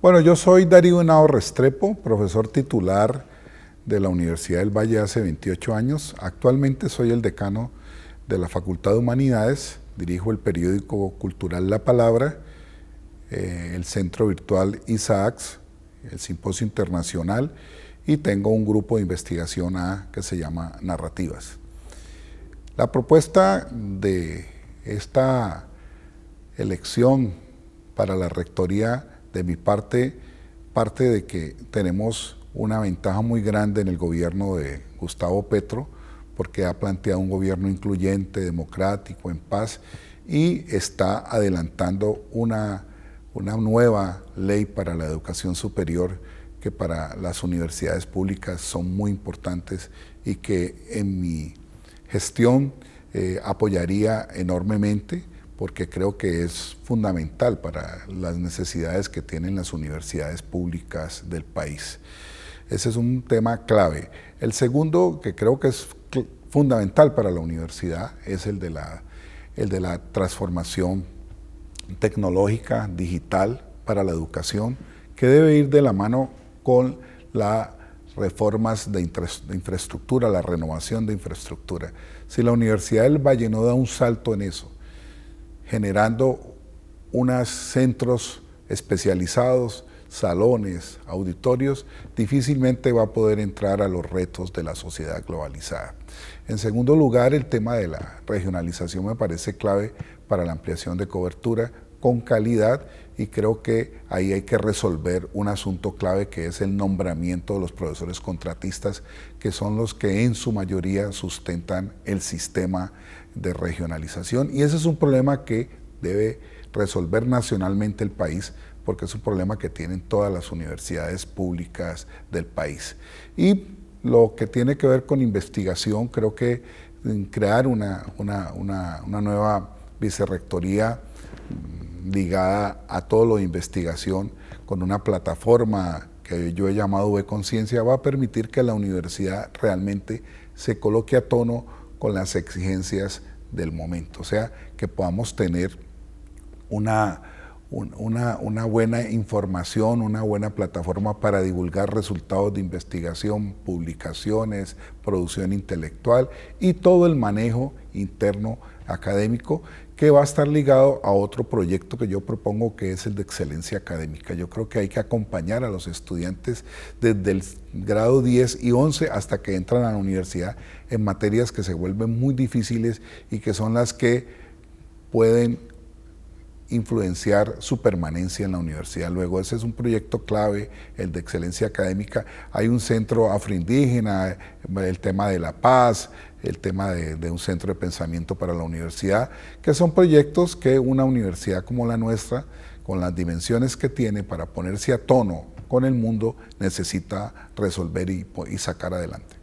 Bueno, yo soy Darío Henao Restrepo, profesor titular de la Universidad del Valle hace 28 años. Actualmente soy el decano de la Facultad de Humanidades, dirijo el periódico cultural La Palabra, eh, el centro virtual ISAACS, el Simposio Internacional y tengo un grupo de investigación A que se llama Narrativas. La propuesta de esta elección para la rectoría de mi parte, parte de que tenemos una ventaja muy grande en el gobierno de Gustavo Petro, porque ha planteado un gobierno incluyente, democrático, en paz, y está adelantando una, una nueva ley para la educación superior que para las universidades públicas son muy importantes y que en mi gestión eh, apoyaría enormemente porque creo que es fundamental para las necesidades que tienen las universidades públicas del país. Ese es un tema clave. El segundo, que creo que es fundamental para la universidad, es el de la, el de la transformación tecnológica, digital para la educación, que debe ir de la mano con las reformas de, de infraestructura, la renovación de infraestructura. Si la Universidad del Valle no da un salto en eso, generando unos centros especializados, salones, auditorios, difícilmente va a poder entrar a los retos de la sociedad globalizada. En segundo lugar, el tema de la regionalización me parece clave para la ampliación de cobertura, con calidad y creo que ahí hay que resolver un asunto clave que es el nombramiento de los profesores contratistas, que son los que en su mayoría sustentan el sistema de regionalización. Y ese es un problema que debe resolver nacionalmente el país, porque es un problema que tienen todas las universidades públicas del país. Y lo que tiene que ver con investigación, creo que crear una, nueva vicerrectoría ligada a todo lo de investigación con una plataforma que yo he llamado de Conciencia, va a permitir que la universidad realmente se coloque a tono con las exigencias del momento, o sea, que podamos tener una, una buena información, una buena plataforma para divulgar resultados de investigación, publicaciones, producción intelectual y todo el manejo interno académico que va a estar ligado a otro proyecto que yo propongo que es el de excelencia académica. Yo creo que hay que acompañar a los estudiantes desde el grado 10 y 11 hasta que entran a la universidad en materias que se vuelven muy difíciles y que son las que pueden influenciar su permanencia en la universidad. Luego, ese es un proyecto clave, el de excelencia académica. Hay un centro afroindígena, el tema de la paz, el tema de, un centro de pensamiento para la universidad, que son proyectos que una universidad como la nuestra, con las dimensiones que tiene para ponerse a tono con el mundo, necesita resolver y sacar adelante.